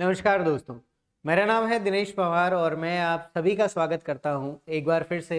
नमस्कार दोस्तों मेरा नाम है दिनेश पवार और मैं आप सभी का स्वागत करता हूं एक बार फिर से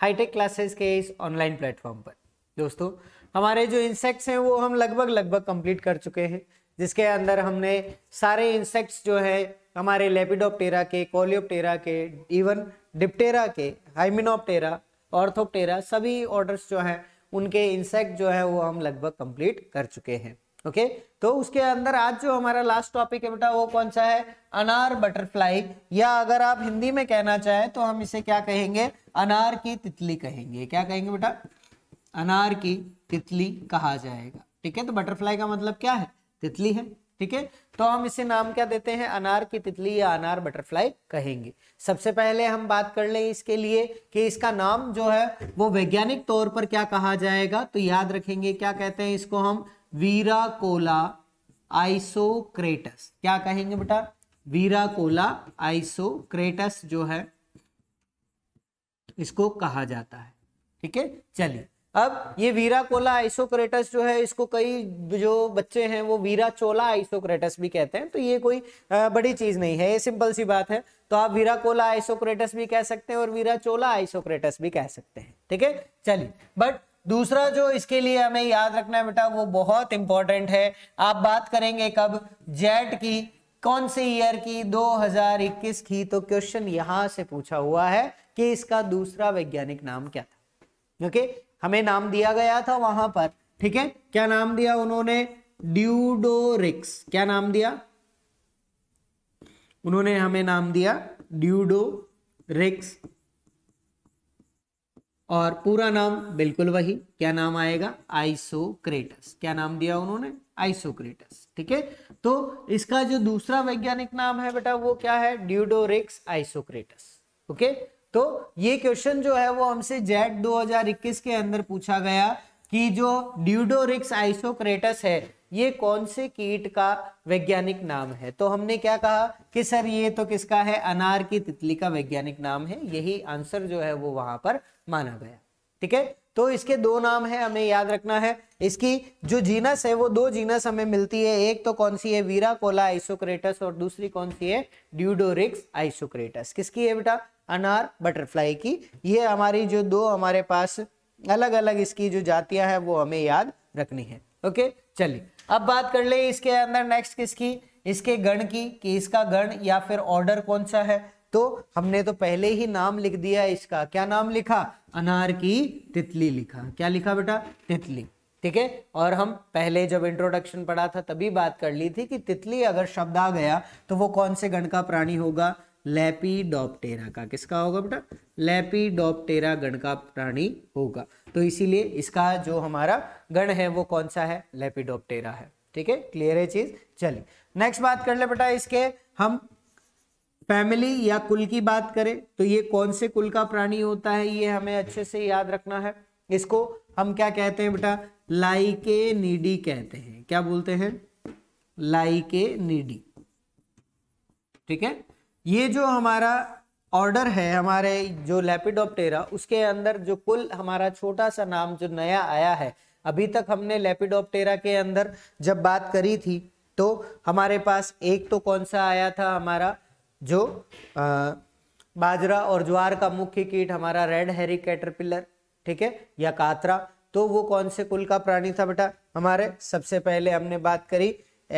हाईटेक क्लासेस के इस ऑनलाइन प्लेटफॉर्म पर दोस्तों हमारे जो इंसेक्ट्स हैं वो हम लगभग लगभग कंप्लीट कर चुके हैं जिसके अंदर हमने सारे इंसेक्ट्स जो है हमारे लेपिडोप्टेरा के कोलियोप्टेरा के इवन डिप्टेरा के हाइमिनोप्टेरा ऑर्थोप्टेरा सभी ऑर्डर्स जो हैं उनके इंसेक्ट जो है वो हम लगभग कंप्लीट कर चुके हैं ओके तो उसके अंदर आज जो हमारा लास्ट टॉपिक है बेटा वो कौन सा है अनार बटरफ्लाई या अगर आप हिंदी में कहना चाहें तो हम इसे क्या कहेंगे अनार की तितली कहेंगे क्या कहेंगे बेटा अनार की तितली कहा जाएगा ठीक है तो बटरफ्लाई का मतलब क्या है तितली है ठीक है तो हम इसे नाम क्या देते हैं अनार की तितली या अनार बटरफ्लाई कहेंगे सबसे पहले हम बात कर लें इसके लिए कि इसका नाम जो है वो वैज्ञानिक तौर पर क्या कहा जाएगा तो याद रखेंगे क्या कहते हैं इसको हम वीरा कोला आइसोक्रेटस क्या कहेंगे बेटा वीरा कोला आइसोक्रेटस जो है इसको कहा जाता है ठीक है चलिए अब ये वीरा कोला आइसोक्रेटस जो है इसको कई जो बच्चे हैं वो वीरा चोला आइसोक्रेटस भी कहते हैं तो ये कोई बड़ी चीज नहीं है ये सिंपल सी बात है तो आप वीरा कोला आइसोक्रेटस भी कह सकते हैं और वीरा चोला आइसोक्रेटस भी कह सकते हैं ठीक है चलिए बट दूसरा जो इसके लिए हमें याद रखना है बेटा वो बहुत इंपॉर्टेंट है आप बात करेंगे कब जेट की कौन से ईयर की 2021 की तो क्वेश्चन यहां से पूछा हुआ है कि इसका दूसरा वैज्ञानिक नाम क्या था ओके हमें नाम दिया गया था वहां पर ठीक है क्या नाम दिया उन्होंने ड्यूडोरिक्स क्या नाम दिया उन्होंने हमें नाम दिया ड्यूडो रिक्स और पूरा नाम बिल्कुल वही क्या नाम आएगा आइसोक्रेटस क्या नाम दिया उन्होंने आइसोक्रेटस ठीक है तो इसका जो दूसरा वैज्ञानिक नाम है बेटा वो क्या है ड्यूडोरिक्स आइसोक्रेटस ओके तो ये क्वेश्चन जो है वो हमसे जेट 2021 के अंदर पूछा गया कि जो ड्यूडोरिक्स आइसोक्रेटस है ये कौन से कीट का वैज्ञानिक नाम है तो हमने क्या कहा कि सर ये तो किसका है अनार की तितली का वैज्ञानिक नाम है यही आंसर जो है वो वहां पर माना गया ठीक है तो इसके दो नाम है हमें याद रखना है इसकी जो जीनस है वो दो जीनस हमें मिलती है एक तो कौन सी है वीरा कोला आइसोक्रेटस और दूसरी कौन सी है ड्यूडोरिक्स आइसोक्रेटस किसकी है बेटा अनार बटरफ्लाई की ये हमारी जो दो हमारे पास अलग अलग इसकी जो जातियां हैं वो हमें याद रखनी है ओके चलिए अब बात कर ले इसके अंदर नेक्स्ट किसकी इसके गण की कि इसका गण या फिर ऑर्डर कौन सा है तो हमने तो पहले ही नाम लिख दिया इसका क्या नाम लिखा अनार की तितली लिखा क्या लिखा बेटा तितली ठीक है और हम पहले जब इंट्रोडक्शन पढ़ा था तभी बात कर ली थी कि तितली अगर शब्द आ गया तो वो कौन से गण का प्राणी होगा डॉपटेरा का किसका होगा बेटा डॉपटेरा गण का प्राणी होगा तो इसीलिए इसका जो हमारा गण है वो कौन सा है लेपीडॉप्टेरा है ठीक है क्लियर है चीज चलिए नेक्स्ट बात कर ले बेटा इसके हम फैमिली या कुल की बात करें तो ये कौन से कुल का प्राणी होता है ये हमें अच्छे से याद रखना है इसको हम क्या कहते हैं बेटा लाइके नीडी कहते हैं क्या बोलते हैं लाइके नीडी ठीक है ये जो हमारा ऑर्डर है हमारे जो लेपिडोप्टेरा उसके अंदर जो कुल हमारा छोटा सा नाम जो नया आया है अभी तक हमने लेपिडोप्टेरा के अंदर जब बात करी थी तो हमारे पास एक तो कौन सा आया था हमारा जो आ, बाजरा और ज्वार का मुख्य कीट हमारा रेड हैरी कैटरपिलर ठीक है या कातरा तो वो कौन से कुल का प्राणी था बेटा हमारे सबसे पहले हमने बात करी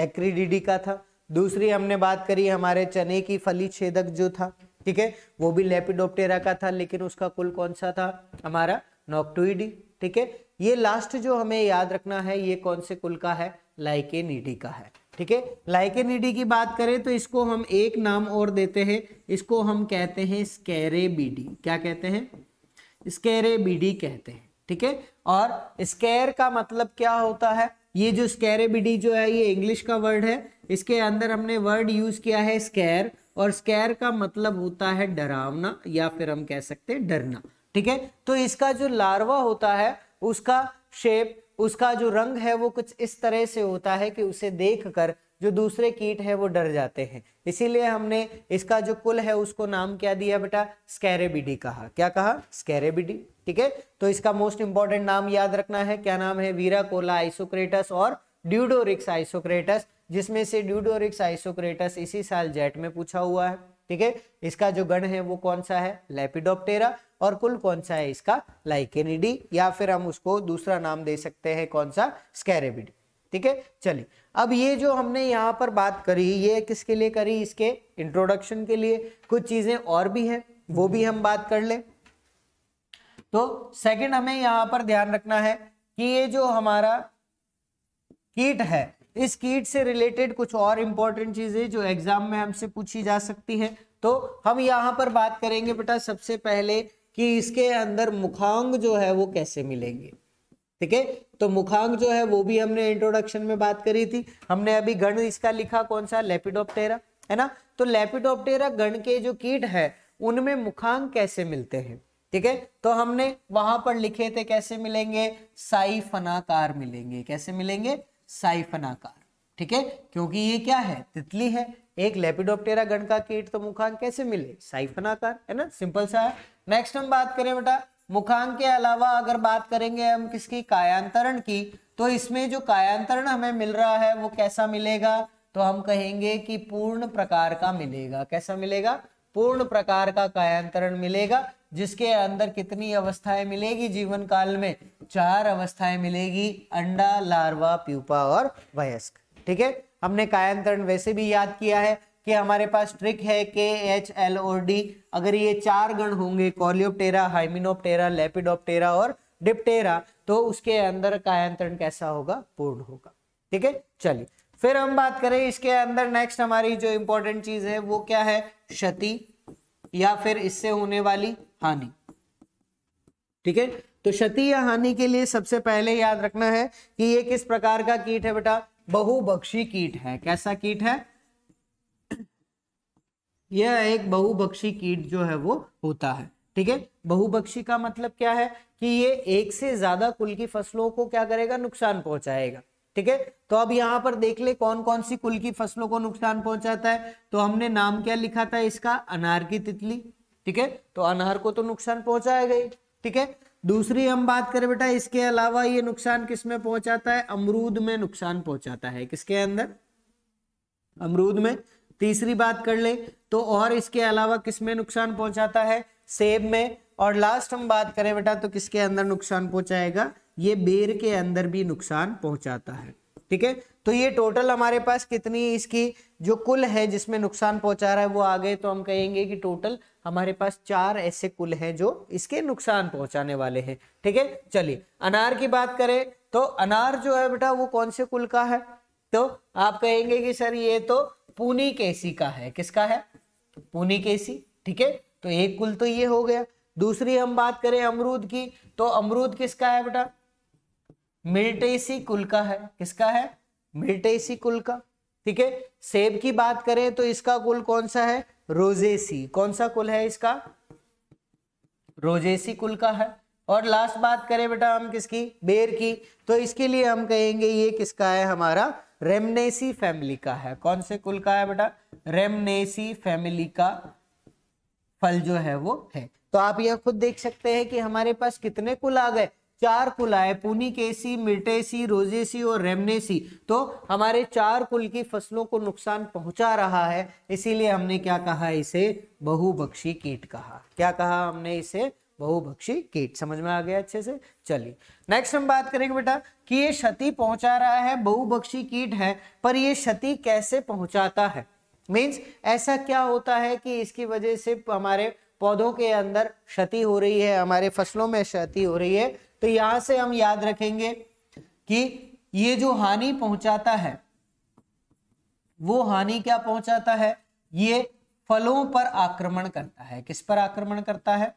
एक्रीडीडी का था दूसरी हमने बात करी हमारे चने की फली छेदक जो था ठीक है वो भी लेपिडोप्टेरा का था लेकिन उसका कुल कौन सा था हमारा नोक्टुईडी ठीक है ये लास्ट जो हमें याद रखना है ये कौन से कुल का है लाइकेनिडी का है ठीक है लाइकेनिडी की बात करें तो इसको हम एक नाम और देते हैं इसको हम कहते हैं स्केरेबीडी क्या कहते हैं स्कैरेबीडी कहते हैं ठीक है और स्केर का मतलब क्या होता है ये जो स्केरेबीडी जो है ये इंग्लिश का वर्ड है इसके अंदर हमने वर्ड यूज किया है स्केर और स्केर का मतलब होता है डरावना या फिर हम कह सकते हैं डरना ठीक है तो इसका जो लार्वा होता है उसका शेप उसका जो रंग है वो कुछ इस तरह से होता है कि उसे देखकर जो दूसरे कीट है वो डर जाते हैं इसीलिए हमने इसका जो कुल है उसको नाम क्या दिया बेटा स्कैरेबिडी कहा क्या कहा स्कैरेबिडी ठीक है तो इसका मोस्ट इंपॉर्टेंट नाम याद रखना है क्या नाम है वीरा कोला आइसोक्रेटस और ड्यूडोरिक्स आइसोक्रेटस जिसमें से ड्यूडोरिक्स आइसोक्रेटस इसी साल जेट में पूछा हुआ है ठीक है इसका जो गण है वो कौन सा है लेपिडोप्टेरा और कुल कौन सा है इसका लाइकेनिडी या फिर हम उसको दूसरा नाम दे सकते हैं कौन सा स्कैरेबिडी ठीक है चलिए अब ये जो हमने यहाँ पर बात करी ये किसके लिए करी इसके इंट्रोडक्शन के लिए कुछ चीजें और भी हैं वो भी हम बात कर ले तो सेकंड हमें यहाँ पर ध्यान रखना है कि ये जो हमारा कीट है इस कीट से रिलेटेड कुछ और इंपॉर्टेंट चीजें जो एग्जाम में हमसे पूछी जा सकती है तो हम यहाँ पर बात करेंगे बेटा सबसे पहले कि इसके अंदर मुखांग जो है वो कैसे मिलेंगे ठीक है तो मुखांग जो है वो भी हमने इंट्रोडक्शन में बात करी थी हमने अभी गण इसका लिखा कौन सा लेपिडोप्टेरा है ना तो लेपिडोप्टेरा गण के जो कीट है उनमें मुखांग कैसे मिलते हैं ठीक है तो हमने वहां पर लिखे थे कैसे मिलेंगे साइफनाकार मिलेंगे कैसे मिलेंगे साइफनाकार ठीक है क्योंकि ये क्या है तितली है एक लेपिडोप्टेरा गण का कीट तो मुखांग कैसे मिले साइफनाकार है ना सिंपल सा है नेक्स्ट हम बात करें बेटा मुखांग के अलावा अगर बात करेंगे हम किसकी कायांतरण की तो इसमें जो कायांतरण हमें मिल रहा है वो कैसा मिलेगा तो हम कहेंगे कि पूर्ण प्रकार का मिलेगा कैसा मिलेगा पूर्ण प्रकार का कायांतरण मिलेगा जिसके अंदर कितनी अवस्थाएं मिलेगी जीवन काल में चार अवस्थाएं मिलेगी अंडा लार्वा प्यूपा और वयस्क ठीक है हमने कायांतरण वैसे भी याद किया है कि हमारे पास ट्रिक है के एच एल और डी अगर ये चार गण होंगे कॉलियोप्टेरा हाइमिनोप्टेरा लेपिडोप्टेरा और डिप्टेरा तो उसके अंदर कायांतरण कैसा होगा पूर्ण होगा ठीक है चलिए फिर हम बात करें इसके अंदर नेक्स्ट हमारी जो इंपॉर्टेंट चीज है वो क्या है क्षति या फिर इससे होने वाली हानि ठीक है तो क्षति या हानि के लिए सबसे पहले याद रखना है कि ये किस प्रकार का कीट है बेटा बहुबक्षी कीट है कैसा कीट है यह एक बहुबक्षी कीट जो है वो होता है ठीक है बहुबक्षी का मतलब क्या है कि ये एक से ज्यादा कुल की फसलों को क्या करेगा नुकसान पहुंचाएगा ठीक है तो अब यहां पर देख ले कौन कौन सी कुल की फसलों को नुकसान पहुंचाता है तो हमने नाम क्या लिखा था इसका अनार की तितली ठीक है तो अनार को तो नुकसान पहुंचाएगा ही ठीक है दूसरी हम बात करें बेटा इसके अलावा ये नुकसान किस में पहुंचाता है अमरूद में नुकसान पहुंचाता है किसके अंदर अमरूद में तीसरी बात कर ले तो और इसके अलावा किस में नुकसान पहुंचाता है सेब में और लास्ट हम बात करें बेटा तो किसके अंदर नुकसान पहुंचाएगा ये बेर के अंदर भी नुकसान पहुंचाता है ठीक है तो ये टोटल हमारे पास कितनी इसकी जो कुल है जिसमें नुकसान पहुंचा रहा है वो आ गए तो हम कहेंगे कि टोटल हमारे पास चार ऐसे कुल हैं जो इसके नुकसान पहुंचाने वाले हैं ठीक है चलिए अनार की बात करें तो अनार जो है बेटा वो कौन से कुल का है तो आप कहेंगे कि सर ये तो पूनी केसी का है किसका है पूनी केसी ठीक है तो एक कुल तो ये हो गया दूसरी हम बात करें अमरूद की तो अमरूद किसका है बेटा मिल्टेसी कुल का है किसका है मिल्टेसी कुल का ठीक है सेब की बात करें तो इसका कुल कौन सा है रोजेसी कौन सा कुल है इसका रोजेसी कुल का है और लास्ट बात करें बेटा हम किसकी बेर की तो इसके लिए हम कहेंगे ये किसका है हमारा रेमनेसी फैमिली का है कौन से कुल का है बेटा रेमनेसी फैमिली का फल जो है वो है तो आप यह खुद देख सकते हैं कि हमारे पास कितने कुल आ गए चार कुल आए पुनिकेसी मिर्टेसी रोजेसी और रेमनेसी तो हमारे चार कुल की फसलों को नुकसान पहुंचा रहा है इसीलिए हमने क्या कहा इसे बहुबक्षी कीट कहा क्या कहा हमने इसे बहुबक्षी कीट समझ में आ गया अच्छे से चलिए नेक्स्ट हम बात करेंगे बेटा कि ये क्षति पहुंचा रहा है बहुबक्षी कीट है पर ये क्षति कैसे पहुंचाता है मीन्स ऐसा क्या होता है कि इसकी वजह से हमारे पौधों के अंदर क्षति हो रही है हमारे फसलों में क्षति हो रही है तो यहां से हम याद रखेंगे कि ये जो हानि पहुंचाता है वो हानि क्या पहुंचाता है ये फलों पर आक्रमण करता है किस पर आक्रमण करता है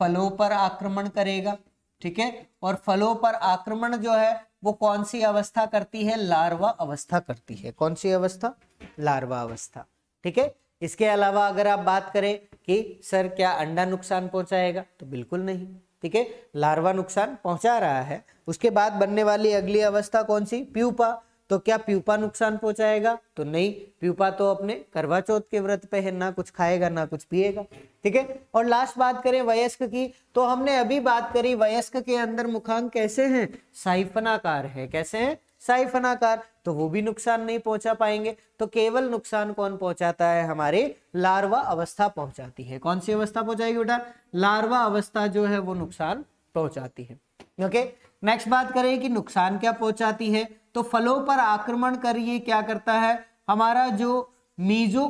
फलों पर आक्रमण करेगा ठीक है और फलों पर आक्रमण जो है वो कौन सी अवस्था करती है लार्वा अवस्था करती है कौन सी अवस्था लार्वा अवस्था ठीक है इसके अलावा अगर आप बात करें कि सर क्या अंडा नुकसान पहुंचाएगा तो बिल्कुल नहीं ठीक है लार्वा नुकसान पहुंचा रहा है उसके बाद बनने वाली अगली अवस्था कौन सी प्यूपा तो क्या प्यूपा नुकसान पहुंचाएगा तो नहीं प्यूपा तो अपने करवा चौथ के व्रत पे है ना कुछ खाएगा ना कुछ पिएगा ठीक है और लास्ट बात करें वयस्क की तो हमने अभी बात करी वयस्क के अंदर मुखांग कैसे हैं साइफनाकार है कैसे हैं साइफनाकार तो वो भी नुकसान नहीं पहुंचा पाएंगे तो केवल नुकसान कौन पहुंचाता है हमारे लार्वा अवस्था पहुंचाती है कौन सी अवस्था पहुंचाएगी बेटा लार्वा अवस्था जो है वो नुकसान पहुंचाती है ओके नेक्स्ट बात करें कि नुकसान क्या पहुंचाती है तो फलों पर आक्रमण करिए क्या करता है हमारा जो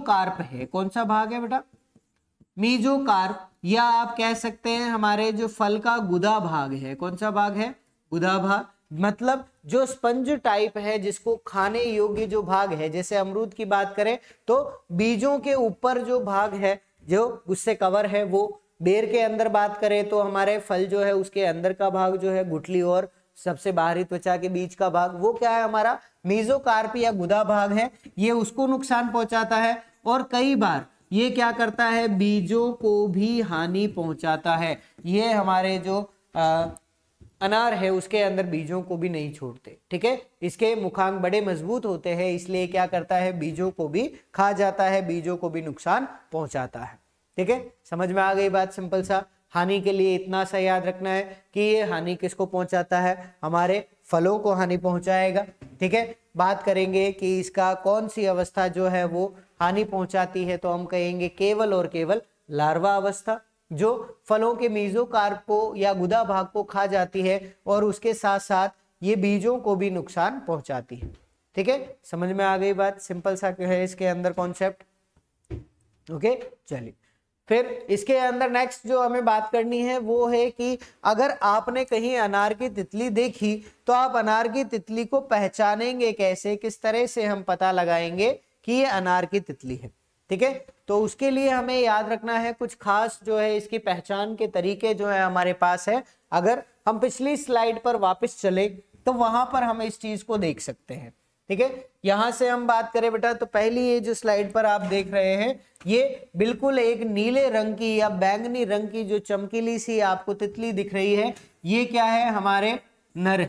कार्प है कौन सा भाग है बेटा मीजोकार्प या आप कह सकते हैं हमारे जो फल का गुदा भाग है कौन सा भाग है गुदा भाग मतलब जो स्पंज टाइप है जिसको खाने योग्य जो भाग है जैसे अमरूद की बात करें तो बीजों के ऊपर जो भाग है जो उससे कवर है वो बेर के अंदर बात करें तो हमारे फल जो है उसके अंदर का भाग जो है गुटली और सबसे बाहरी त्वचा के बीच का भाग वो क्या है हमारा मीजोकार्प या गुदा भाग है ये उसको नुकसान पहुंचाता है और कई बार ये क्या करता है बीजों को भी हानि पहुंचाता है ये हमारे जो अः अनार है उसके अंदर बीजों को भी नहीं छोड़ते ठीक है इसके मुखांग बड़े मजबूत होते हैं इसलिए क्या करता है बीजों को भी खा जाता है बीजों को भी नुकसान पहुंचाता है ठीक है समझ में आ गई बात सिंपल सा हानि के लिए इतना सा याद रखना है कि ये हानि किसको पहुंचाता है हमारे फलों को हानि पहुंचाएगा ठीक है बात करेंगे कि इसका कौन सी अवस्था जो है वो हानि पहुंचाती है तो हम कहेंगे केवल और केवल लार्वा अवस्था जो फलों के कार को या गुदा भाग को खा जाती है और उसके साथ साथ ये बीजों को भी नुकसान पहुंचाती है ठीक है समझ में आ गई बात सिंपल सा है इसके अंदर कॉन्सेप्ट ओके चलिए फिर इसके अंदर नेक्स्ट जो हमें बात करनी है वो है कि अगर आपने कहीं अनार की तितली देखी तो आप अनार की तितली को पहचानेंगे कैसे किस तरह से हम पता लगाएंगे कि ये अनार की तितली है ठीक है तो उसके लिए हमें याद रखना है कुछ खास जो है इसकी पहचान के तरीके जो है हमारे पास है अगर हम पिछली स्लाइड पर वापस चले तो वहां पर हम इस चीज को देख सकते हैं ठीक है यहां से हम बात करें बेटा तो पहली ये जो स्लाइड पर आप देख रहे हैं ये बिल्कुल एक नीले रंग की या बैंगनी रंग की जो चमकीली सी आपको तितली दिख रही है ये क्या है हमारे नर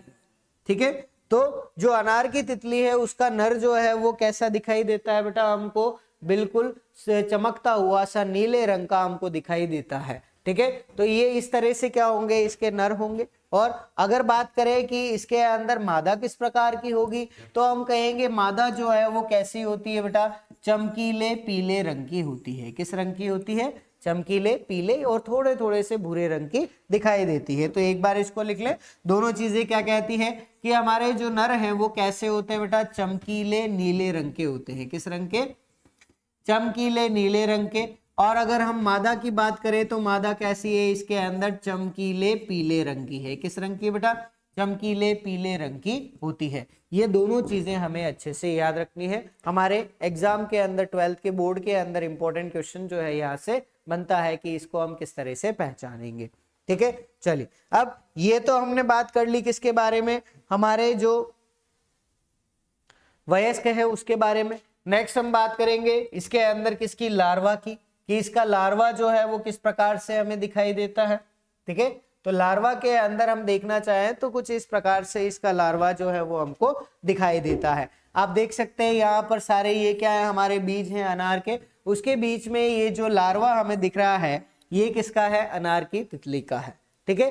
ठीक है तो जो अनार की तितली है उसका नर जो है वो कैसा दिखाई देता है बेटा हमको बिल्कुल चमकता हुआ सा नीले रंग का हमको दिखाई देता है ठीक है तो ये इस तरह से क्या होंगे इसके नर होंगे और अगर बात करें कि इसके अंदर मादा किस प्रकार की होगी तो हम कहेंगे मादा जो है वो कैसी होती है बेटा चमकीले पीले रंग की होती है किस रंग की होती है चमकीले पीले और थोड़े थोड़े से भूरे रंग की दिखाई देती है तो एक बार इसको लिख ले दोनों चीजें क्या कहती है कि हमारे जो नर हैं वो कैसे होते हैं बेटा चमकीले नीले रंग के होते हैं किस रंग के चमकीले नीले रंग के और अगर हम मादा की बात करें तो मादा कैसी है इसके अंदर चमकीले पीले रंग की है किस रंग की बेटा चमकीले पीले रंग की होती है ये दोनों चीजें हमें अच्छे से याद रखनी है हमारे एग्जाम के अंदर ट्वेल्थ के बोर्ड के अंदर इंपॉर्टेंट क्वेश्चन जो है यहाँ से बनता है कि इसको हम किस तरह से पहचानेंगे ठीक है चलिए अब ये तो हमने बात कर ली किसके बारे में हमारे जो वयस्क है उसके बारे में नेक्स्ट हम बात करेंगे इसके अंदर किसकी लार्वा की कि इसका लार्वा जो है वो किस प्रकार से हमें दिखाई देता है ठीक है तो लार्वा के अंदर हम देखना चाहें तो कुछ इस प्रकार से इसका लार्वा जो है वो हमको दिखाई देता है आप देख सकते हैं यहाँ पर सारे ये क्या है हमारे बीज हैं अनार के उसके बीच में ये जो लार्वा हमें दिख रहा है ये किसका है अनार की तितली का है ठीक है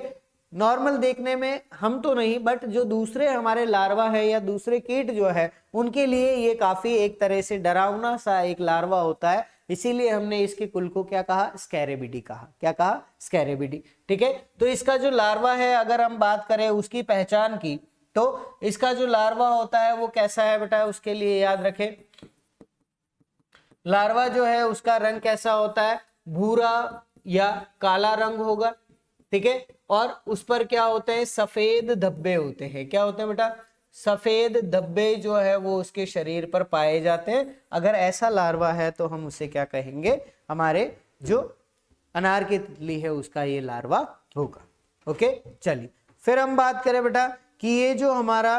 नॉर्मल देखने में हम तो नहीं बट जो दूसरे हमारे लार्वा है या दूसरे कीट जो है उनके लिए ये काफी एक तरह से डरावना सा एक लार्वा होता है इसीलिए हमने इसके कुल को क्या कहा स्कैरेबिडी कहा क्या कहा स्कैरेबिडी ठीक है तो इसका जो लार्वा है अगर हम बात करें उसकी पहचान की तो इसका जो लार्वा होता है वो कैसा है बेटा उसके लिए याद रखें लार्वा जो है उसका रंग कैसा होता है भूरा या काला रंग होगा ठीक है और उस पर क्या होते हैं सफेद धब्बे होते हैं क्या होते हैं बेटा सफेद धब्बे जो है वो उसके शरीर पर पाए जाते हैं अगर ऐसा लार्वा है तो हम उसे क्या कहेंगे हमारे जो अनार की तितली है उसका ये लार्वा होगा ओके चलिए फिर हम बात करें बेटा कि ये जो हमारा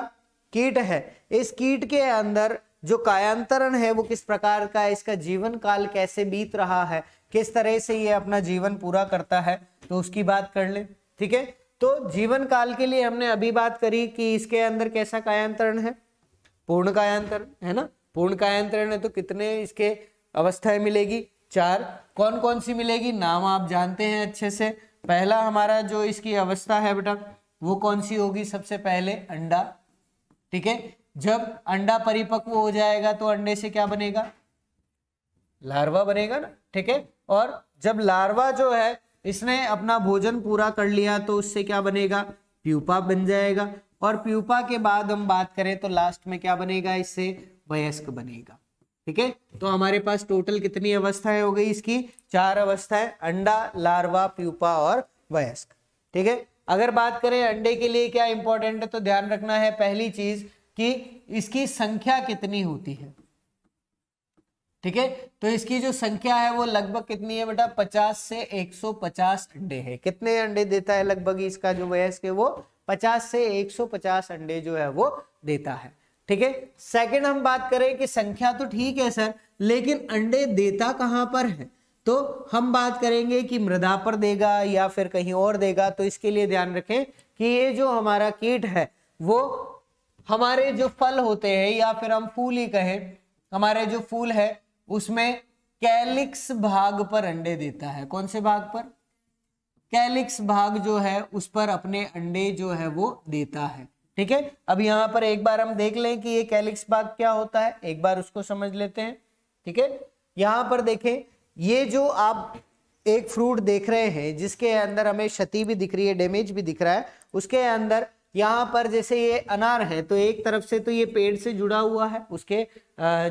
कीट है इस कीट के अंदर जो कायांतरण है वो किस प्रकार का है इसका जीवन काल कैसे बीत रहा है किस तरह से ये अपना जीवन पूरा करता है तो उसकी बात कर ले ठीक है तो जीवन काल के लिए हमने अभी बात करी कि इसके अंदर कैसा कायांतरण है पूर्ण कायांतरण है ना पूर्ण कायांतरण है तो कितने इसके अवस्थाएं मिलेगी चार कौन कौन सी मिलेगी नाम आप जानते हैं अच्छे से पहला हमारा जो इसकी अवस्था है बेटा वो कौन सी होगी सबसे पहले अंडा ठीक है जब अंडा परिपक्व हो जाएगा तो अंडे से क्या बनेगा लार्वा बनेगा ना ठीक है और जब लार्वा जो है इसने अपना भोजन पूरा कर लिया तो उससे क्या बनेगा प्यूपा बन जाएगा और प्यूपा के बाद हम बात करें तो लास्ट में क्या बनेगा इससे वयस्क बनेगा ठीक है तो हमारे पास टोटल कितनी अवस्थाएं हो गई इसकी चार अवस्थाएं अंडा लार्वा प्यूपा और वयस्क ठीक है अगर बात करें अंडे के लिए क्या इंपॉर्टेंट है तो ध्यान रखना है पहली चीज कि इसकी संख्या कितनी होती है ठीक है तो इसकी जो संख्या है वो लगभग कितनी है बेटा 50 से 150 अंडे है कितने अंडे देता है लगभग इसका जो वयस्क है वो 50 से 150 अंडे जो है वो देता है ठीक है सेकंड हम बात करें कि संख्या तो ठीक है सर लेकिन अंडे देता कहाँ पर है तो हम बात करेंगे कि मृदा पर देगा या फिर कहीं और देगा तो इसके लिए ध्यान रखें कि ये जो हमारा कीट है वो हमारे जो फल होते हैं या फिर हम फूल ही कहें हमारे जो फूल है उसमें कैलिक्स भाग पर अंडे देता है कौन से भाग पर कैलिक्स भाग जो है उस पर अपने अंडे जो है वो देता है ठीक है अब यहां पर एक बार हम देख लें कि ये कैलिक्स भाग क्या होता है एक बार उसको समझ लेते हैं ठीक है यहां पर देखें ये जो आप एक फ्रूट देख रहे हैं जिसके अंदर हमें क्षति भी दिख रही है डैमेज भी दिख रहा है उसके अंदर यहाँ पर जैसे ये अनार है तो एक तरफ से तो ये पेड़ से जुड़ा हुआ है उसके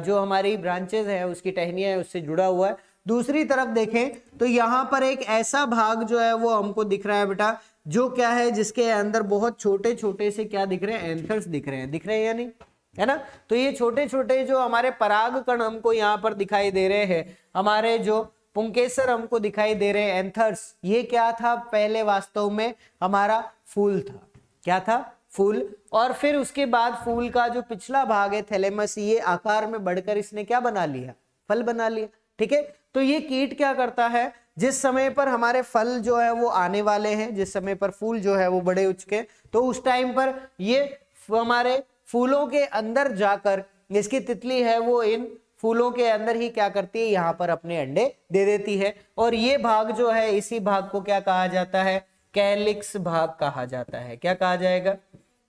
जो हमारी ब्रांचेज है उसकी टहनिया है उससे जुड़ा हुआ है दूसरी तरफ देखें तो यहाँ पर एक ऐसा भाग जो है वो हमको दिख रहा है बेटा जो क्या है जिसके अंदर बहुत छोटे छोटे से क्या दिख रहे हैं एंथर्स दिख रहे हैं दिख रहे हैं या नहीं है ना तो ये छोटे छोटे जो हमारे पराग कण हमको यहाँ पर दिखाई दे रहे हैं हमारे जो पुंकेसर हमको दिखाई दे रहे हैं एंथर्स ये क्या था पहले वास्तव में हमारा फूल था क्या था फूल और फिर उसके बाद फूल का जो पिछला भाग है थैलेमस ये आकार में बढ़कर इसने क्या बना लिया फल बना लिया ठीक है तो ये कीट क्या करता है जिस समय पर हमारे फल जो है वो आने वाले हैं जिस समय पर फूल जो है वो बड़े उचके तो उस टाइम पर ये हमारे फूलों के अंदर जाकर इसकी तितली है वो इन फूलों के अंदर ही क्या करती है यहाँ पर अपने अंडे दे देती है और ये भाग जो है इसी भाग को क्या कहा जाता है कैलिक्स भाग कहा जाता है क्या कहा जाएगा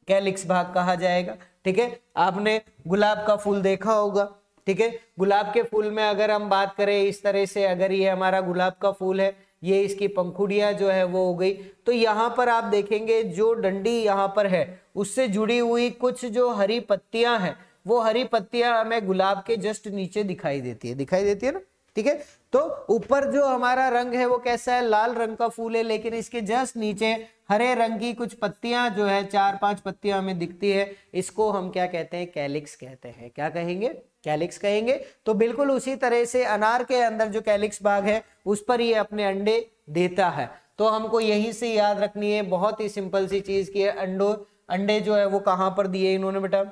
कैलिक्स भाग कहा जाएगा ठीक है आपने गुलाब का फूल देखा होगा ठीक है गुलाब के फूल में अगर हम बात करें इस तरह से अगर ये हमारा गुलाब का फूल है ये इसकी पंखुड़िया जो है वो हो गई तो यहाँ पर आप देखेंगे जो डंडी यहाँ पर है उससे जुड़ी हुई कुछ जो हरी पत्तियां हैं वो हरी पत्तियां हमें गुलाब के जस्ट नीचे दिखाई देती है दिखाई देती है ना ठीक है तो ऊपर जो हमारा रंग है वो कैसा है लाल रंग का फूल है लेकिन इसके जस्ट नीचे हरे रंग की कुछ पत्तियां जो है चार पांच पत्तियां हमें दिखती है इसको हम क्या कहते हैं कैलिक्स कहते हैं क्या कहेंगे कैलिक्स कहेंगे तो बिल्कुल उसी तरह से अनार के अंदर जो कैलिक्स बाग है उस पर ये अपने अंडे देता है तो हमको यहीं से याद रखनी है बहुत ही सिंपल सी चीज की है अंडो अंडे जो है वो कहां पर दिए इन्होंने बेटा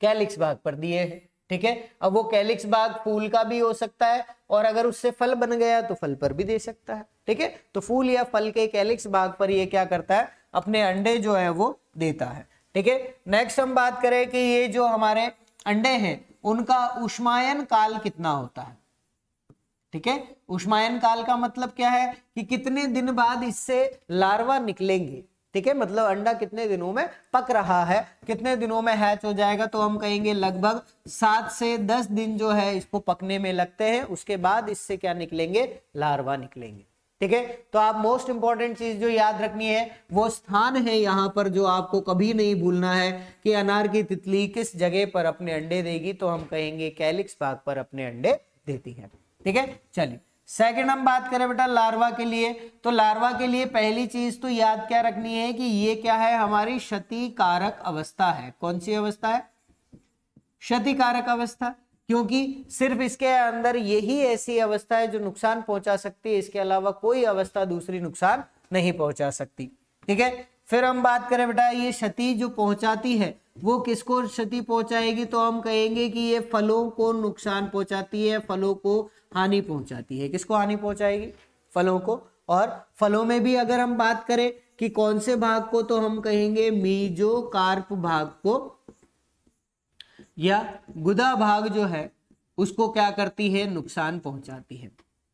कैलिक्स बाग पर दिए हैं ठीक है अब वो कैलिक्स बाग फूल का भी हो सकता है और अगर उससे फल बन गया तो फल पर भी दे सकता है ठीक है तो फूल या फल के कैलिक्स बाग पर ये क्या करता है अपने अंडे जो है वो देता है ठीक है नेक्स्ट हम बात करें कि ये जो हमारे अंडे हैं उनका उष्मायन काल कितना होता है ठीक है उष्मायन काल का मतलब क्या है कि कितने दिन बाद इससे लार्वा निकलेंगे ठीक है मतलब अंडा कितने दिनों में पक रहा है कितने दिनों में हैच हो जाएगा तो हम कहेंगे लगभग सात से दस दिन जो है इसको पकने में लगते हैं उसके बाद इससे क्या निकलेंगे लार्वा निकलेंगे ठीक है तो आप मोस्ट इंपॉर्टेंट चीज जो याद रखनी है वो स्थान है यहाँ पर जो आपको कभी नहीं भूलना है कि अनार की तितली किस जगह पर अपने अंडे देगी तो हम कहेंगे कैलिक्स बाग पर अपने अंडे देती है ठीक है चलिए सेकेंड हम बात करें बेटा लार्वा के लिए तो लार्वा के लिए पहली चीज तो याद क्या रखनी है कि ये क्या है हमारी क्षतिकारक अवस्था है कौन सी अवस्था है क्षतिकारक अवस्था क्योंकि सिर्फ इसके अंदर यही ऐसी अवस्था है जो नुकसान पहुंचा सकती है इसके अलावा कोई अवस्था दूसरी नुकसान नहीं पहुंचा सकती ठीक है फिर हम बात करें बेटा ये क्षति जो पहुंचाती है वो किसको क्षति पहुंचाएगी तो हम कहेंगे कि ये फलों को नुकसान पहुंचाती है फलों को हानि पहुंचाती है किसको हानि पहुंचाएगी फलों को और फलों में भी अगर हम बात करें कि कौन से भाग को तो हम कहेंगे मीजो कार्प भाग को या गुदा भाग जो है उसको क्या करती है नुकसान पहुंचाती है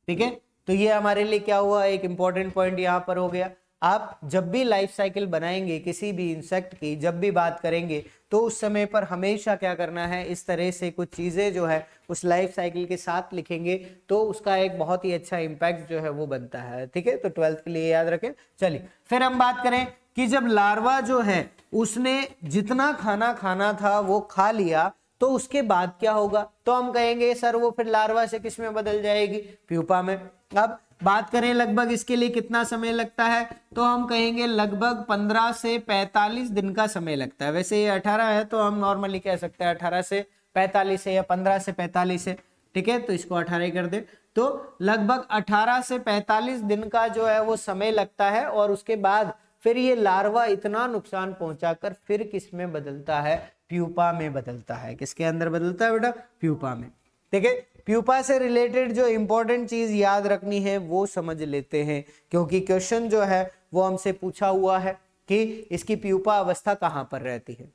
ठीक है तो ये हमारे लिए क्या हुआ एक इंपॉर्टेंट पॉइंट यहां पर हो गया आप जब भी लाइफ साइकिल बनाएंगे किसी भी इंसेक्ट की जब भी बात करेंगे तो उस समय पर हमेशा क्या करना है इस तरह से कुछ चीज़ें जो है उस लाइफ साइकिल के साथ लिखेंगे तो उसका एक बहुत ही अच्छा इम्पैक्ट जो है वो बनता है ठीक है तो ट्वेल्थ के लिए याद रखें चलिए फिर हम बात करें कि जब लार्वा जो है उसने जितना खाना खाना था वो खा लिया तो उसके बाद क्या होगा तो हम कहेंगे सर वो फिर लार्वा से किस में बदल जाएगी प्यूपा में अब बात करें लगभग इसके लिए कितना समय लगता है तो हम कहेंगे लगभग 15 से 45 दिन का समय लगता है वैसे ये 18 है तो हम नॉर्मली कह सकते हैं 18 से 45 है या 15 से 45 है ठीक है तो इसको 18 ही कर दे तो लगभग 18 से 45 दिन का जो है वो समय लगता है और उसके बाद फिर ये लार्वा इतना नुकसान पहुंचाकर फिर किस में बदलता है प्यूपा में बदलता है किसके अंदर बदलता है बेटा प्यूपा में ठीक है प्यूपा से रिलेटेड जो इंपॉर्टेंट चीज याद रखनी है वो समझ लेते हैं क्योंकि क्वेश्चन जो है वो हमसे पूछा हुआ है कि इसकी प्यूपा अवस्था कहाँ पर रहती है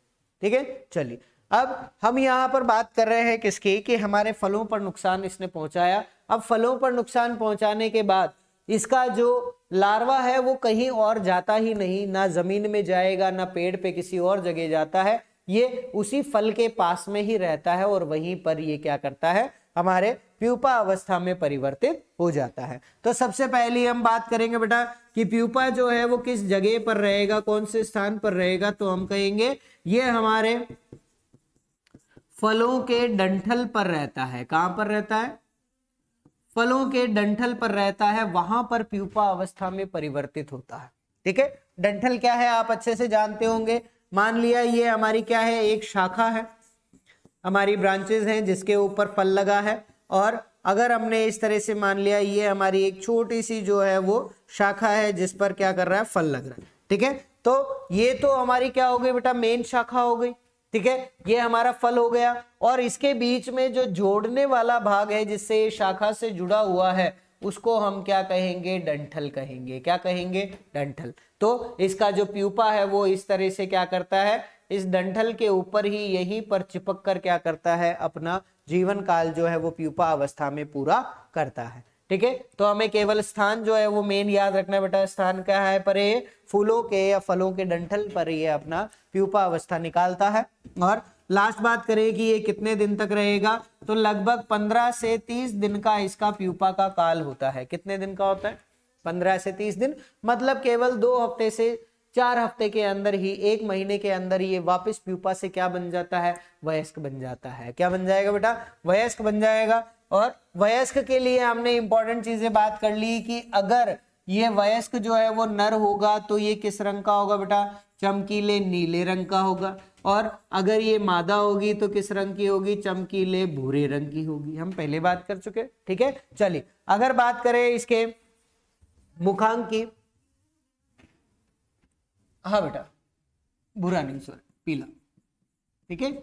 ठीक है चलिए अब हम यहाँ पर बात कर रहे हैं किसके कि हमारे फलों पर नुकसान इसने पहुंचाया अब फलों पर नुकसान पहुंचाने के बाद इसका जो लार्वा है वो कहीं और जाता ही नहीं ना जमीन में जाएगा ना पेड़ पे किसी और जगह जाता है ये उसी फल के पास में ही रहता है और वहीं पर ये क्या करता है हमारे प्यूपा अवस्था में परिवर्तित हो जाता है तो सबसे पहली हम बात करेंगे बेटा कि प्यूपा जो है वो किस जगह पर रहेगा कौन से स्थान पर रहेगा तो हम कहेंगे ये हमारे फलों के डंठल पर रहता है कहां पर रहता है फलों के डंठल पर रहता है वहां पर प्यूपा अवस्था में परिवर्तित होता है ठीक है डंठल क्या है आप अच्छे से जानते होंगे मान लिया ये हमारी क्या है एक शाखा है हमारी ब्रांचेज हैं जिसके ऊपर फल लगा है और अगर हमने इस तरह से मान लिया ये हमारी एक छोटी सी जो है वो शाखा है जिस पर क्या कर रहा है फल लग रहा है ठीक है तो ये तो हमारी क्या हो गई बेटा मेन शाखा हो गई ठीक है ये हमारा फल हो गया और इसके बीच में जो जोड़ने वाला भाग है जिससे ये शाखा से जुड़ा हुआ है उसको हम क्या कहेंगे डंठल कहेंगे क्या कहेंगे डंठल तो इसका जो प्यूपा है वो इस तरह से क्या करता है इस डंठल के ऊपर ही यहीं पर चिपक कर क्या करता है अपना जीवन काल जो है वो प्यूपा अवस्था में पूरा करता है ठीक है तो हमें केवल स्थान जो है वो मेन याद रखना बेटा स्थान क्या है पर ये फूलों के या फलों के डंठल पर ये अपना प्यूपा अवस्था निकालता है और लास्ट बात करें कि ये कितने दिन तक रहेगा तो लगभग पंद्रह से तीस दिन का इसका प्यूपा का काल होता है कितने दिन का होता है पंद्रह से तीस दिन मतलब केवल दो हफ्ते से चार हफ्ते के अंदर ही एक महीने के अंदर ही ये वापस प्यूपा से क्या बन जाता है वयस्क बन जाता है क्या बन जाएगा बेटा वयस्क बन जाएगा और वयस्क के लिए हमने इंपॉर्टेंट चीजें बात कर ली कि अगर ये वयस्क जो है वो नर होगा तो ये किस रंग का होगा बेटा चमकीले नीले रंग का होगा और अगर ये मादा होगी तो किस रंग की होगी चमकीले भूरे रंग की होगी हम पहले बात कर चुके ठीक है चलिए अगर बात करें इसके मुखांग की हाँ बेटा भूरा नहीं सॉरी पीला ठीक है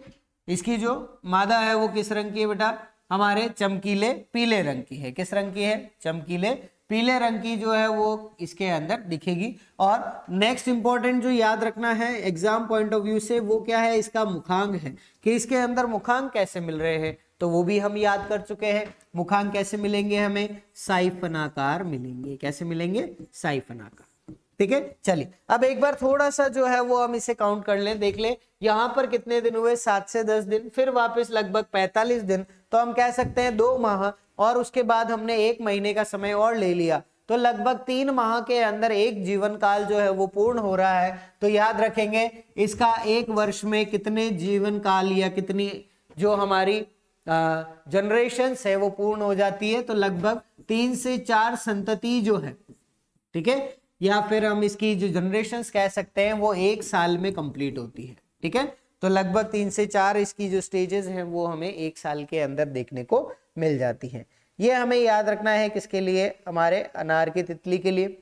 इसकी जो मादा है वो किस रंग की है बेटा हमारे चमकीले पीले रंग की है किस रंग की है चमकीले पीले रंग की जो है वो इसके अंदर दिखेगी और नेक्स्ट इंपॉर्टेंट जो याद रखना है एग्जाम पॉइंट ऑफ व्यू से वो क्या है इसका मुखांग है कि इसके अंदर मुखांग कैसे मिल रहे हैं तो वो भी हम याद कर चुके हैं मुखांग कैसे मिलेंगे हमें साइफनाकार मिलेंगे कैसे मिलेंगे साइफनाकार ठीक है चलिए अब एक बार थोड़ा सा जो है वो हम इसे काउंट कर लें देख लें यहाँ पर कितने दिन हुए सात से दस दिन फिर वापस लगभग पैंतालीस दिन तो हम कह सकते हैं दो माह और उसके बाद हमने एक महीने का समय और ले लिया तो लगभग तीन माह के अंदर एक जीवन काल जो है वो पूर्ण हो रहा है तो याद रखेंगे इसका एक वर्ष में कितने जीवन काल या कितनी जो हमारी जनरेशन है वो पूर्ण हो जाती है तो लगभग तीन से चार संतति जो है ठीक है या फिर हम इसकी जो जनरेशन कह सकते हैं वो एक साल में कंप्लीट होती है ठीक है तो लगभग तीन से चार इसकी जो स्टेजेस हैं वो हमें एक साल के अंदर देखने को मिल जाती हैं ये हमें याद रखना है किसके लिए हमारे अनार की तितली के लिए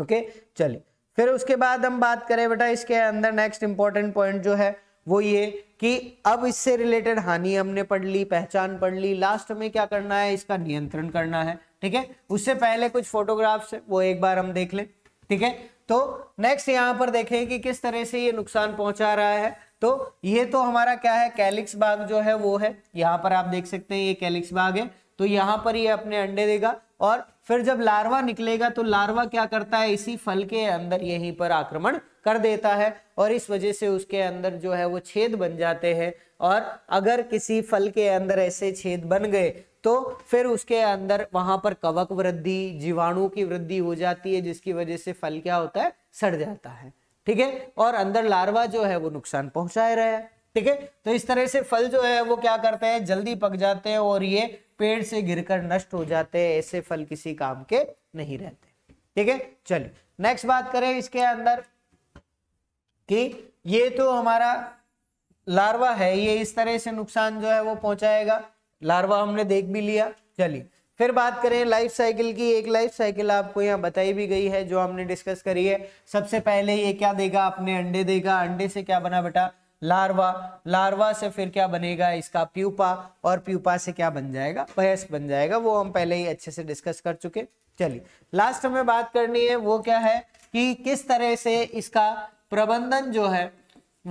ओके चलिए फिर उसके बाद हम बात करें बेटा इसके अंदर नेक्स्ट इंपॉर्टेंट पॉइंट जो है वो ये कि अब इससे रिलेटेड हानि हमने पढ़ ली पहचान पढ़ ली लास्ट में क्या करना है इसका नियंत्रण करना है ठीक है उससे पहले कुछ फोटोग्राफ्स वो एक बार हम देख लें ठीक है तो नेक्स्ट यहाँ पर देखें कि किस तरह से ये नुकसान पहुंचा रहा है तो ये तो हमारा क्या है कैलिक्स बाग जो है वो है यहाँ पर आप देख सकते हैं ये कैलिक्स बाग है तो यहाँ पर ये अपने अंडे देगा और फिर जब लार्वा निकलेगा तो लार्वा क्या करता है इसी फल के अंदर यहीं पर आक्रमण कर देता है और इस वजह से उसके अंदर जो है वो छेद बन जाते हैं और अगर किसी फल के अंदर ऐसे छेद बन गए तो फिर उसके अंदर वहां पर कवक वृद्धि जीवाणु की वृद्धि हो जाती है जिसकी वजह से फल क्या होता है सड़ जाता है ठीक है और अंदर लार्वा जो है वो नुकसान पहुंचाए रहा है ठीक है तो इस तरह से फल जो है वो क्या करते हैं जल्दी पक जाते हैं और ये पेड़ से गिरकर नष्ट हो जाते हैं ऐसे फल किसी काम के नहीं रहते ठीक है चलिए नेक्स्ट बात करें इसके अंदर कि ये तो हमारा लार्वा है ये इस तरह से नुकसान जो है वो पहुंचाएगा लार्वा हमने देख भी लिया चलिए फिर बात करें लाइफ साइकिल की एक लाइफ साइकिल आपको यहाँ बताई भी गई है जो हमने डिस्कस करी है सबसे पहले ये क्या देगा अपने अंडे देगा अंडे से क्या बना बेटा लार्वा लार्वा से फिर क्या बनेगा इसका प्यूपा और प्यूपा से क्या बन जाएगा वयस्क बन जाएगा वो हम पहले ही अच्छे से डिस्कस कर चुके चलिए लास्ट हमें बात करनी है वो क्या है कि किस तरह से इसका प्रबंधन जो है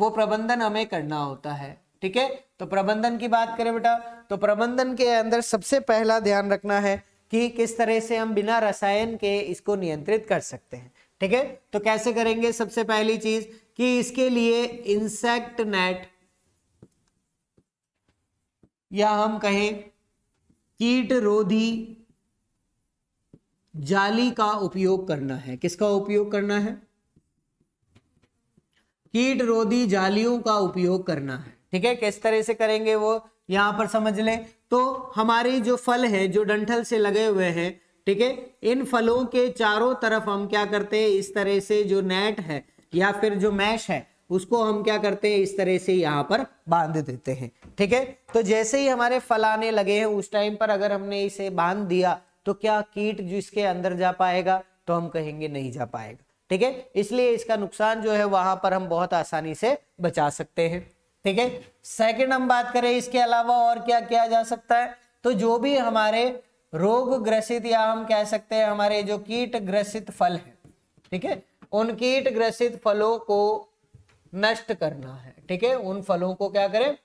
वो प्रबंधन हमें करना होता है ठीक है तो प्रबंधन की बात करें बेटा तो प्रबंधन के अंदर सबसे पहला ध्यान रखना है कि किस तरह से हम बिना रसायन के इसको नियंत्रित कर सकते हैं ठीक है तो कैसे करेंगे सबसे पहली चीज कि इसके लिए इंसेक्ट नेट या हम कहें कीट रोधी जाली का उपयोग करना है किसका उपयोग करना है कीट रोधी जालियों का उपयोग करना है ठीक है किस तरह से करेंगे वो यहाँ पर समझ लें तो हमारे जो फल है जो डंठल से लगे हुए हैं ठीक है इन फलों के चारों तरफ हम क्या करते हैं इस तरह से जो नेट है या फिर जो मैश है उसको हम क्या करते हैं इस तरह से यहाँ पर बांध देते हैं ठीक है तो जैसे ही हमारे फल आने लगे हैं उस टाइम पर अगर हमने इसे बांध दिया तो क्या कीट जो इसके अंदर जा पाएगा तो हम कहेंगे नहीं जा पाएगा ठीक है इसलिए इसका नुकसान जो है वहां पर हम बहुत आसानी से बचा सकते हैं ठीक है सेकंड हम बात करें इसके अलावा और क्या किया जा सकता है तो जो भी हमारे रोग ग्रसित या हम कह सकते हैं हमारे जो कीट ग्रसित फल है ठीक है उन कीट ग्रसित फलों को नष्ट करना है ठीक है उन फलों को क्या करें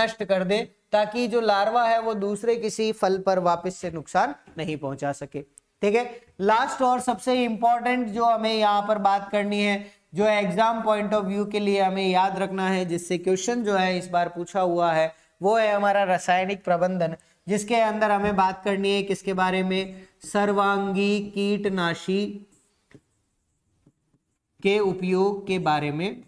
नष्ट कर दें ताकि जो लार्वा है वो दूसरे किसी फल पर वापस से नुकसान नहीं पहुंचा सके ठीक है लास्ट और सबसे इंपॉर्टेंट जो हमें यहाँ पर बात करनी है जो है एग्जाम पॉइंट ऑफ व्यू के लिए हमें याद रखना है जिससे क्वेश्चन जो है इस बार पूछा हुआ है वो है हमारा रासायनिक प्रबंधन जिसके अंदर हमें बात करनी है किसके बारे में सर्वांगी कीटनाशी के उपयोग के बारे में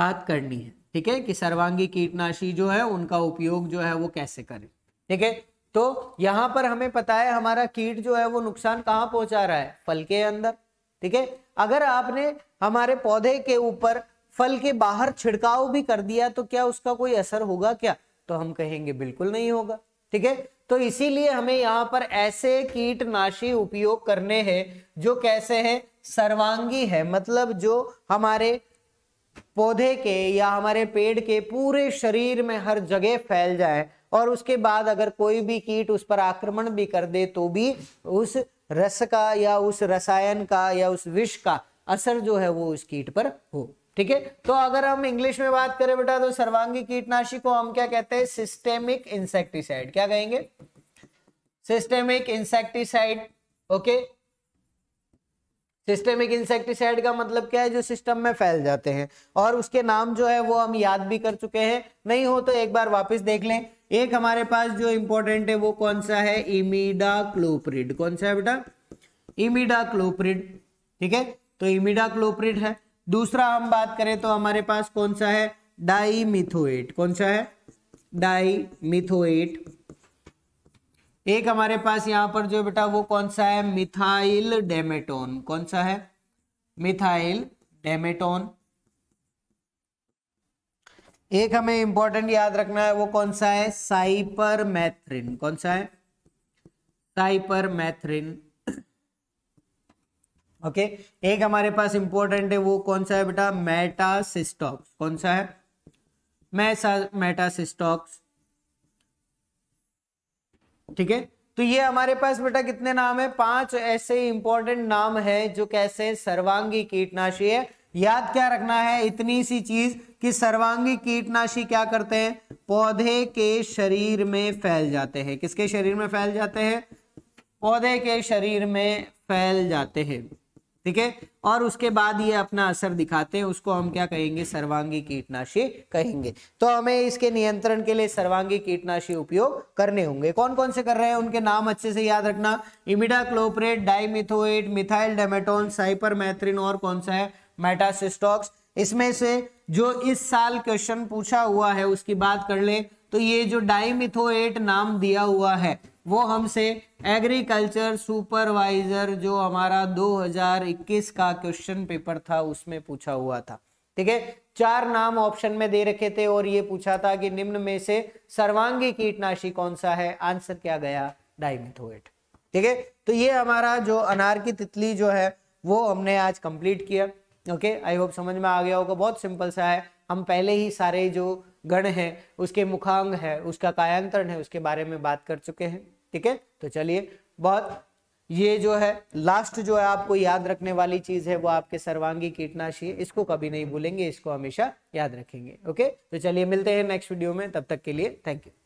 बात करनी है ठीक है कि सर्वांगी कीटनाशी जो है उनका उपयोग जो है वो कैसे करें ठीक है तो यहां पर हमें पता है हमारा कीट जो है वो नुकसान कहाँ पहुंचा रहा है फल के अंदर ठीक है अगर आपने हमारे पौधे के ऊपर फल के बाहर छिड़काव भी कर दिया तो क्या उसका कोई असर होगा क्या तो हम कहेंगे बिल्कुल नहीं होगा ठीक है तो इसीलिए हमें यहाँ पर ऐसे कीटनाशी उपयोग करने हैं जो कैसे हैं सर्वांगी है मतलब जो हमारे पौधे के या हमारे पेड़ के पूरे शरीर में हर जगह फैल जाए और उसके बाद अगर कोई भी कीट उस पर आक्रमण भी कर दे तो भी उस रस का या उस रसायन का या उस विष का असर जो है वो उस कीट पर हो ठीक है तो अगर हम इंग्लिश में बात करें बेटा तो सर्वांगी कीटनाशी को हम क्या कहते हैं सिस्टेमिक इंसेक्टिसाइड क्या कहेंगे systemic insecticide okay systemic insecticide का मतलब क्या है जो सिस्टम में फैल जाते हैं और उसके नाम जो है वो हम याद भी कर चुके हैं नहीं हो तो एक बार वापस देख लें एक हमारे पास जो इंपॉर्टेंट है वो कौन सा है इमिडा क्लोप्रिड कौन सा है बेटा इमिडा क्लोप्रिड ठीक है तो इमिडा क्लोप्रिड है दूसरा हम बात करें तो हमारे पास कौन सा है डाई मिथोएट कौन सा है मिथोएट एक हमारे पास यहां पर जो बेटा वो कौन सा है मिथाइल डेमेटोन कौन सा है मिथाइल डेमेटोन एक हमें इंपॉर्टेंट याद रखना है वो कौन सा है साइपर मैथ्रिन कौन सा है साइपर मैथ्रिन ओके okay. एक हमारे पास इंपॉर्टेंट है वो कौन सा है बेटा मेटासिस्टॉक्स कौन सा है मैसा मेटासिस्टॉक्स ठीक है तो ये हमारे पास बेटा कितने नाम है पांच ऐसे इंपॉर्टेंट नाम है जो कैसे सर्वांगी कीटनाशी है याद क्या रखना है इतनी सी चीज कि सर्वांगी कीटनाशी क्या करते हैं पौधे के शरीर में फैल जाते हैं किसके शरीर में फैल जाते हैं पौधे के शरीर में फैल जाते हैं ठीक है और उसके बाद ये अपना असर दिखाते हैं उसको हम क्या कहेंगे सर्वांगी कीटनाशी कहेंगे तो हमें इसके नियंत्रण के लिए सर्वांगी कीटनाशी उपयोग करने होंगे कौन कौन से कर रहे हैं उनके नाम अच्छे से याद रखना imidacloprid dimethoate methyl demeton cypermethrin और कौन सा है मेटासिस्टॉक्स इसमें से जो इस साल क्वेश्चन पूछा हुआ है उसकी बात कर ले तो ये जो डाइमिथोएट नाम दिया हुआ है वो हमसे एग्रीकल्चर सुपरवाइजर जो हमारा 2021 का क्वेश्चन पेपर था उसमें पूछा हुआ था ठीक है चार नाम ऑप्शन में दे रखे थे और ये पूछा था कि निम्न में से सर्वांगी कीटनाशी कौन सा है आंसर क्या गया डाइमिथोएट ठीक है तो ये हमारा जो अनार की तितली जो है वो हमने आज कंप्लीट किया ओके आई होप समझ में आ गया होगा बहुत सिंपल सा है हम पहले ही सारे जो गण है उसके मुखांग है उसका कायांतरण है उसके बारे में बात कर चुके हैं ठीक है तो चलिए बहुत ये जो है लास्ट जो है आपको याद रखने वाली चीज है वो आपके सर्वांगी कीटनाशी है इसको कभी नहीं भूलेंगे इसको हमेशा याद रखेंगे ओके तो चलिए मिलते हैं नेक्स्ट वीडियो में तब तक के लिए थैंक यू